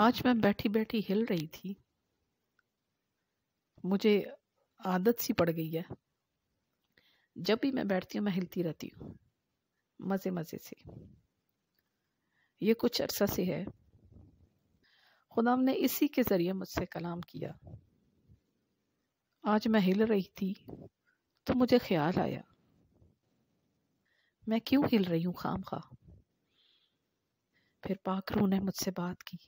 आज मैं बैठी बैठी हिल रही थी मुझे आदत सी पड़ गई है जब भी मैं बैठती हूँ मैं हिलती रहती हूँ मज़े मज़े से ये कुछ अरसा से है खुदा ने इसी के ज़रिए मुझसे कलाम किया आज मैं हिल रही थी तो मुझे ख्याल आया मैं क्यों हिल रही हूँ खाम खा फिर पाखरू ने मुझसे बात की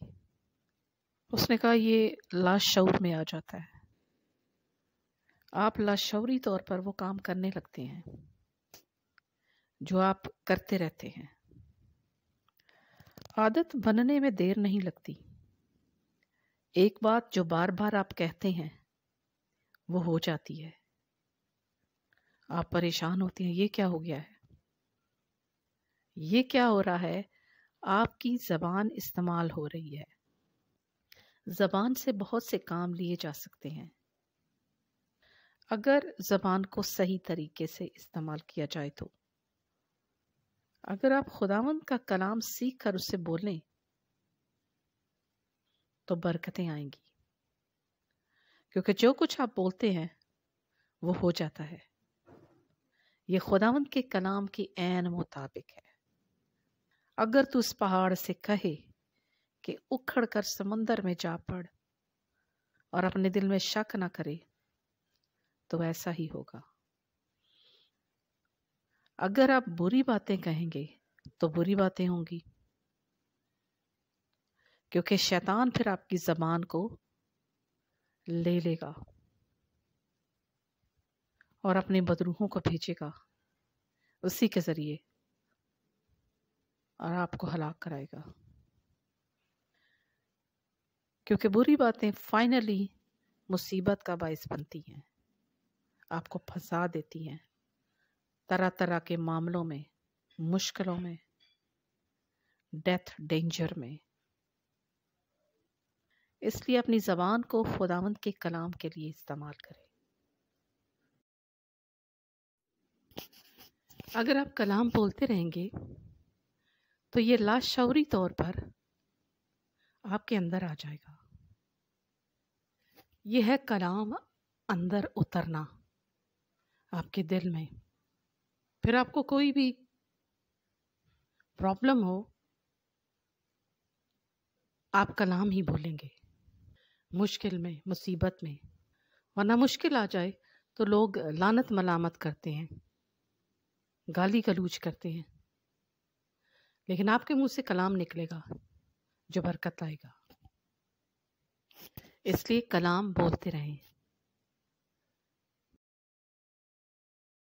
उसने कहा ये लाशौर में आ जाता है आप लाशौरी तौर पर वो काम करने लगते हैं जो आप करते रहते हैं आदत बनने में देर नहीं लगती एक बात जो बार बार आप कहते हैं वो हो जाती है आप परेशान होते हैं ये क्या हो गया है ये क्या हो रहा है आपकी जबान इस्तेमाल हो रही है ज़बान से बहुत से काम लिए जा सकते हैं अगर ज़बान को सही तरीके से इस्तेमाल किया जाए तो अगर आप खुदावंद का कलाम सीख कर उसे बोलें तो बरकतें आएंगी क्योंकि जो कुछ आप बोलते हैं वो हो जाता है ये खुदावंद के कलाम के एन मुताबिक है अगर तू इस पहाड़ से कहे कि उखड़ कर समुंदर में जा पड़ और अपने दिल में शक ना करे तो ऐसा ही होगा अगर आप बुरी बातें कहेंगे तो बुरी बातें होंगी क्योंकि शैतान फिर आपकी जबान को ले लेगा और अपने बदरूहों को भेजेगा उसी के जरिए और आपको हलाक कराएगा क्योंकि बुरी बातें फाइनली मुसीबत का बायस बनती हैं आपको फंसा देती हैं तरह तरह के मामलों में मुश्किलों में डेथ डेंजर में इसलिए अपनी ज़बान को खुदावंद के कलाम के लिए इस्तेमाल करें अगर आप कलाम बोलते रहेंगे तो ये लाशौरी तौर पर आपके अंदर आ जाएगा यह है कलाम अंदर उतरना आपके दिल में फिर आपको कोई भी प्रॉब्लम हो आप कलाम ही बोलेंगे मुश्किल में मुसीबत में वरना मुश्किल आ जाए तो लोग लानत मलामत करते हैं गाली गलूज करते हैं लेकिन आपके मुंह से कलाम निकलेगा जो बरकत आएगा इसलिए कलाम बोलते रहें